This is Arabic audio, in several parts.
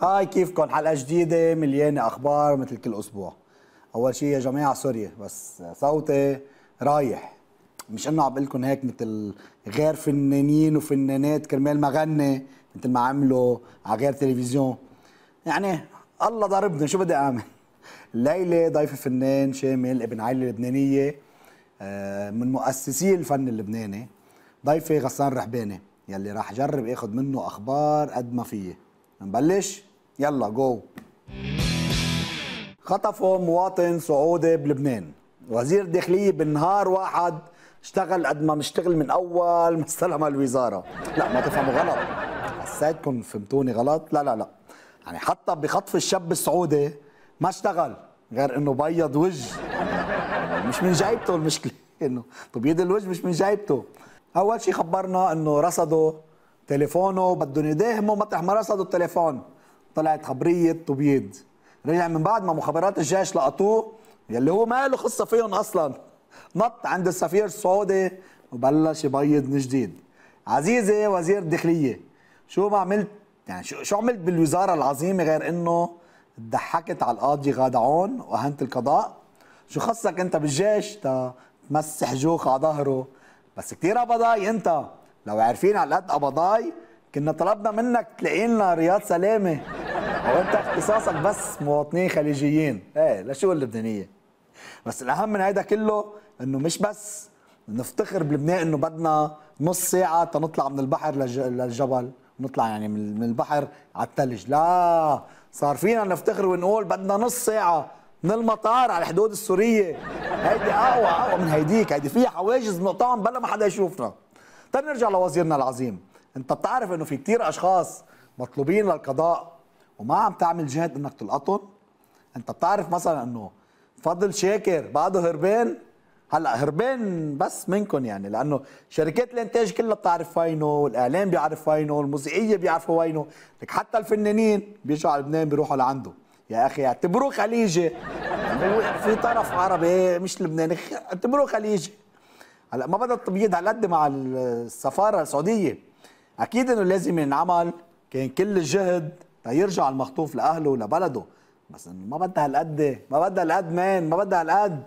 هاي كيفكم حلقه جديده مليانه اخبار مثل كل اسبوع اول شيء يا جماعه سوري بس صوتي رايح مش انه عم بقول لكم هيك مثل غير فنانين وفنانات كرمال ما غني مثل ما عملوا على غير تلفزيون يعني الله ضربني شو بدي اعمل ليلى ضيف فنان شامل ابن عائله لبنانيه آه، من مؤسسي الفن اللبناني ضيفي غسان رحباني يلي راح جرب اخذ منه اخبار قد ما فيه نبلش يلا جو خطفوا مواطن سعودي بلبنان وزير الداخلية بالنهار واحد اشتغل قد ما مشتغل من اول ما استلم الوزاره لا ما تفهموا غلط حسيتكم فهمتوني غلط لا لا لا يعني حتى بخطف الشاب السعودي ما اشتغل غير انه بيض وجه يعني مش من جايبته المشكله انه تبيض الوجه مش من جايبته اول شيء خبرنا انه رصدوا تليفونه بدهم يداهموا مطرح ما رصدوا التليفون طلعت خبريه تبيض رجع من بعد ما مخابرات الجيش لقطوه يلي هو ما له خصه فيهم اصلا نط عند السفير السعودي وبلش يبيض من جديد عزيزي وزير الداخليه شو ما عملت يعني شو شو عملت بالوزاره العظيمه غير انه ضحكت على القاضي غادعون واهنت القضاء شو خصك انت بالجيش تمسح جوخ على ظهره بس كثير ابضاي انت لو عارفين علاقات قبضاي كنا طلبنا منك تلاقي لنا رياض سلامه هو انت اختصاصك بس مواطنين خليجيين ايه لشو اللبنانيه بس الاهم من هيدا كله انه مش بس نفتخر بلبنان انه بدنا نص ساعه تنطلع من البحر للجبل نطلع يعني من البحر على الثلج لا صار فينا نفتخر ونقول بدنا نص ساعه من المطار على الحدود السوريه هيدي اقوى اقوى من هيديك هيدي فيها حواجز نقطعهم بلا ما حدا يشوفنا طيب نرجع لوزيرنا العظيم انت بتعرف انه في كتير اشخاص مطلوبين للقضاء وما عم تعمل جهد انك تلقطهم انت بتعرف مثلا انه فضل شاكر بعده هربان هلا هربان بس منكم يعني لانه شركات الانتاج كلها بتعرف وينه والاعلام بيعرف وينه الموسيقيه بيعرفوا وينه لك حتى الفنانين بيجوا على لبنان بيروحوا لعنده يا اخي اعتبروه خليجي في طرف عربي إيه، مش لبناني اعتبروه خليجي هلا ما بدها تبيض على قد مع السفاره السعوديه اكيد انه لازم ينعمل كان كل الجهد تيرجع المخطوف لاهله ولبلده بس انه ما بدها هالقد ما بدها هالقد مان ما بدها هالقد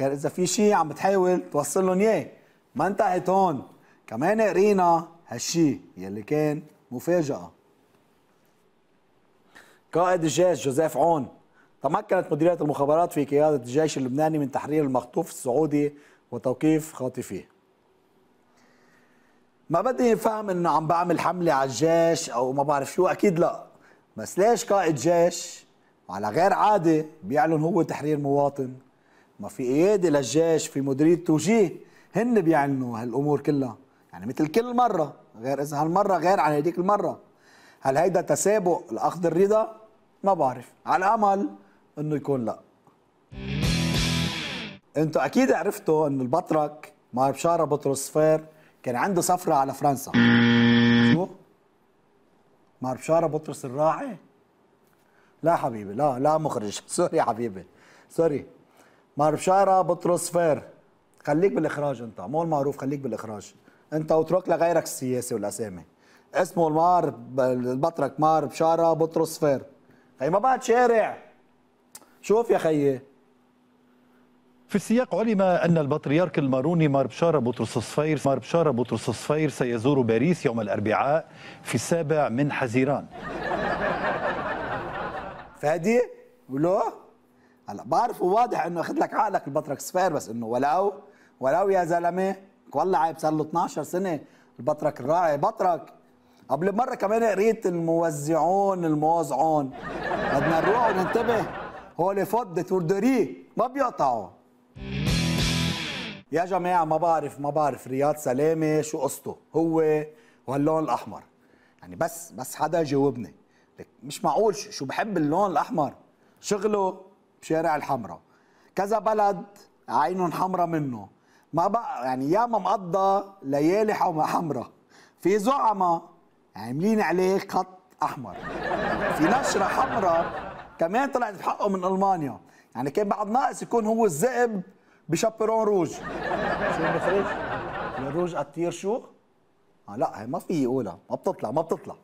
غير اذا في شيء عم بتحاول توصل لهم اياه ما انتهت هون كمان قرينا هالشيء يلي كان مفاجاه قائد الجيش جوزيف عون تمكنت مديريه المخابرات في قياده الجيش اللبناني من تحرير المخطوف السعودي وتوقيف خاطفيه ما بدي فهم انه عم بعمل حمله على الجيش او ما بعرف شو اكيد لا بس ليش قائد جيش على غير عاده بيعلن هو تحرير مواطن ما في قياده للجيش في مديريه توجيه هن بيعلنوا هالامور كلها يعني مثل كل مره غير اذا هالمره غير عن هذيك المره هل هيدا تسابق لاخذ الرضا ما بعرف على امل انه يكون لا انتوا اكيد عرفتوا ان البطرك مع بشاره بطرس فير كان عنده سفره على فرنسا شو مع بشاره بطرس الراعي لا حبيبي لا لا مخرج سوري حبيبي سوري مع بشاره بطرس فير خليك بالاخراج انت مو المعروف خليك بالاخراج انت واترك لغيرك السياسه والاسامي اسمه المار البطرك مار بشاره بطرس فير خي ما بعد شارع شوف يا خيي في السياق علم أن البطريرك الماروني مار بشاره بطرس الصفير مار بشاره بطرس الصفير سيزور باريس يوم الأربعاء في السابع من حزيران فادي ولو هلا بعرف وواضح انه اخذ لك عقلك البطرك الصفير بس انه ولو ولو يا زلمه والله عيب صار له 12 سنه البطرك الراعي بطرك قبل مره كمان قريت الموزعون الموزعون بدنا نروح وننتبه هو اللي فوت دي تور ما بيقطعوا يا جماعه ما بعرف ما بعرف رياض سلامه شو قصته هو وهاللون الاحمر يعني بس بس حدا جاوبني لك مش معقول شو بحب اللون الاحمر شغله بشارع الحمراء كذا بلد عينهم حمراء منه ما بقى يعني ياما مقضى ليالي حمراء في زعمة عاملين عليه خط احمر في نشره حمراء كمان طلعت بحقه من المانيا يعني كان بعد ناقص يكون هو الذئب بشبرون روج شو المخرج؟ الروج قطير شو؟ آه لا هي ما في يقولها ما بتطلع ما بتطلع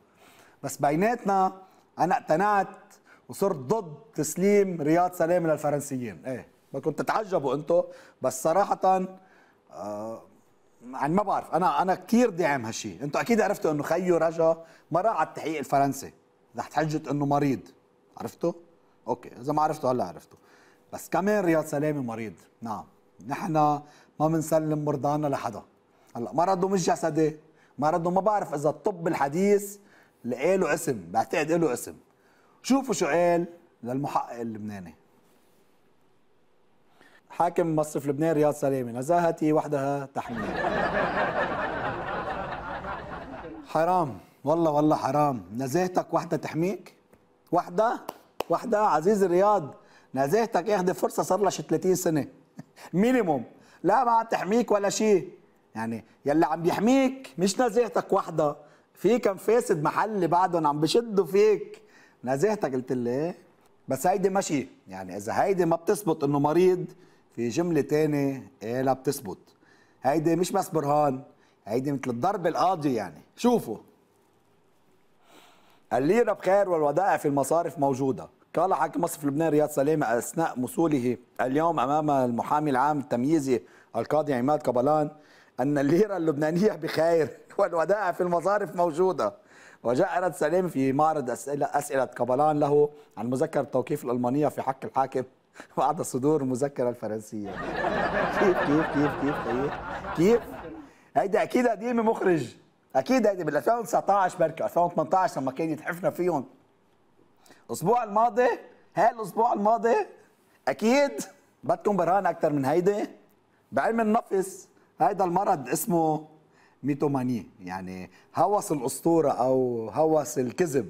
بس بيناتنا انا اقتنعت وصرت ضد تسليم رياض سلام للفرنسيين ايه ما كنت تتعجبوا انتم بس صراحه آه يعني ما بعرف انا انا كثير داعم هالشيء انتم اكيد عرفتوا انه خيو رجا ما راح على التحقيق الفرنسي رح تحجت انه مريض عرفتوا اوكي اذا ما عرفتوا هلا عرفتوا بس كمان رياض سلامه مريض نعم نحن ما بنسلم مرضانا لحدا هلا مرضه مش جسدي مرضه ما بعرف اذا الطب الحديث لقى له اسم بعتقد له اسم شوفوا شو قال للمحقق اللبناني حاكم مصرف لبنان رياض سلامه نزاهتي وحدها تحميل حرام والله والله حرام نزاهتك وحدها تحميك وحدة وحدة عزيز الرياض نزاهتك ياخد فرصه صار لها 30 سنه مينيموم لا ما عم تحميك ولا شيء يعني يلي عم بيحميك مش نزاهتك وحده في كم فاسد محلي بعدهم عم بشدوا فيك نزاهتك قلت لي بس هيدي ماشي يعني اذا هيدي ما بتثبت انه مريض في جمله تانية إيه لا بتثبت هيدي مش بس برهان هيدي مثل الضرب القاضي يعني شوفوا الليره بخير والودائع في المصارف موجوده قال حاكم مصرف لبنان رياض سليم أثناء وصوله اليوم أمام المحامي العام التمييزي القاضي عماد قبلان أن الليرة اللبنانية بخير والودائع في المصارف موجودة وجاء رد سليم في معرض أسئلة, أسئلة قبلان له عن مذكرة التوقيف الألمانية في حق الحاكم بعد صدور المذكرة الفرنسية كيف كيف كيف كيف كيف كيف هيدا أكيد قديم مخرج أكيد هيدي بال 2019 بركي 2018 لما كان يتحفنا فيهم الاسبوع الماضي ها الاسبوع الماضي اكيد بدكم برهان اكثر من هيدي بعلم النفس هيدا المرض اسمه ميتوماني يعني هوس الاسطوره او هوس الكذب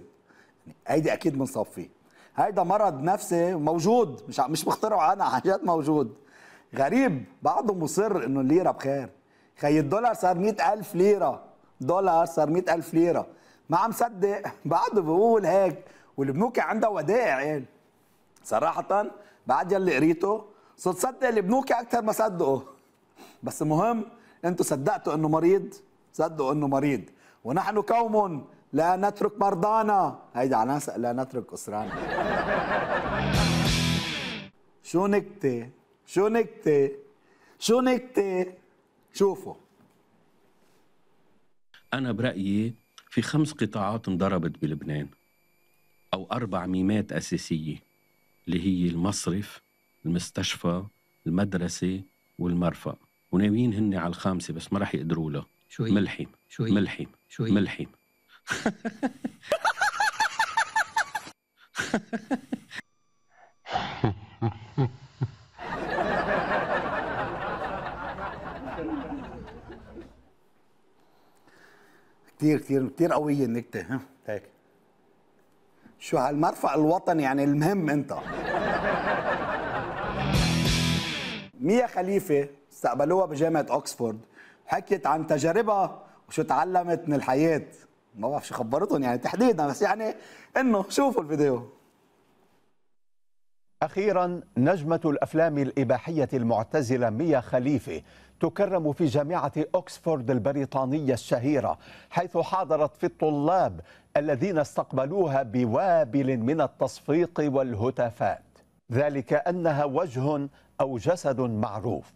يعني هيدي اكيد بنصفي هيدا مرض نفسي موجود مش مش مخترعه انا عن جد موجود غريب بعضه مصر انه الليره بخير خي الدولار صار مئة ألف ليرة دولار صار مئة ألف ليرة ما عم صدق بعضه بيقول هيك والبنوك عندها ودائع عيال صراحه بعد يلي قريته صرت صدق البنوك اكثر ما صدقه بس المهم انتم صدقتوا انه مريض صدقوا انه مريض ونحن قوم لا نترك مرضانا هيدا على ناس لا نترك اسرانا شو نكتة شو نكتة شو نكتة شوفوا أنا برأيي في خمس قطاعات انضربت بلبنان أو أربع ميمات أساسية اللي هي المصرف المستشفى المدرسة والمرفأ وناويين هن على الخامسة بس ما راح يقدروا له شوي ملحم شوي ملحم شوي ملحم كثير كثير كثير قوية النكتة ها هيك شو هالمرفع الوطني يعني المهم انت ميا خليفة استقبلوها بجامعة أوكسفورد حكيت عن تجاربها وشو تعلمت من الحياة ما بعرف شو خبرتهم يعني تحديدا بس يعني انه شوفوا الفيديو أخيرا نجمة الأفلام الإباحية المعتزلة ميا خليفة تكرم في جامعة أكسفورد البريطانية الشهيرة حيث حاضرت في الطلاب الذين استقبلوها بوابل من التصفيق والهتافات ذلك أنها وجه أو جسد معروف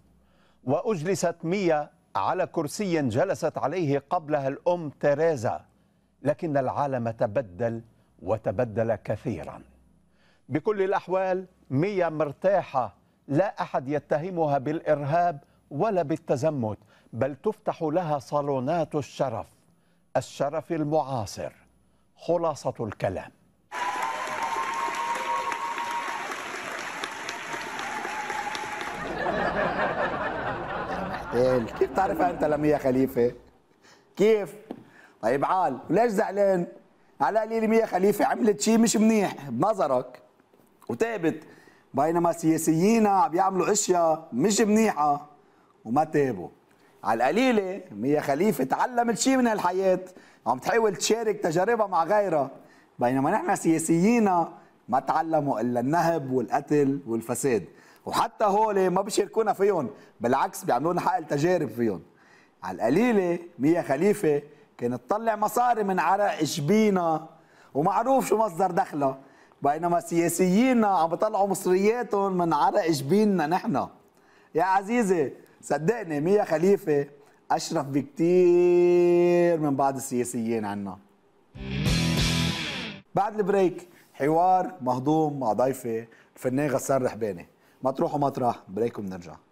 وأجلست ميا على كرسي جلست عليه قبلها الأم تيريزا لكن العالم تبدل وتبدل كثيرا بكل الأحوال ميا مرتاحة لا أحد يتهمها بالإرهاب ولا بالتزمت بل تفتح لها صالونات الشرف الشرف المعاصر خلاصة الكلام إيه، كيف تعرف انت لمية خليفة كيف طيب عال ليش زعلان على قليل مية خليفة عملت شيء مش منيح بنظرك وتابت بينما سياسيين عم بيعملوا اشياء مش منيحه وما تابوا على القليله ميا خليفه تعلمت شيء من الحياه عم تحاول تشارك تجاربها مع غيرها بينما نحن سياسيين ما تعلموا الا النهب والقتل والفساد وحتى هول ما بيشاركونا فيهم بالعكس بيعملوا لنا حقل تجارب فيهم على القليله ميا خليفه كانت تطلع مصاري من عرق جبينا ومعروف شو مصدر دخلها بينما سياسيين عم بيطلعوا مصرياتهم من عرق جبيننا نحن يا عزيزي صدقني ميا خليفه اشرف بكتير من بعض السياسيين عنا بعد البريك حوار مهضوم مع ضيفه الفنان غسان رحباني ما تروحوا مطرح بريك وبنرجع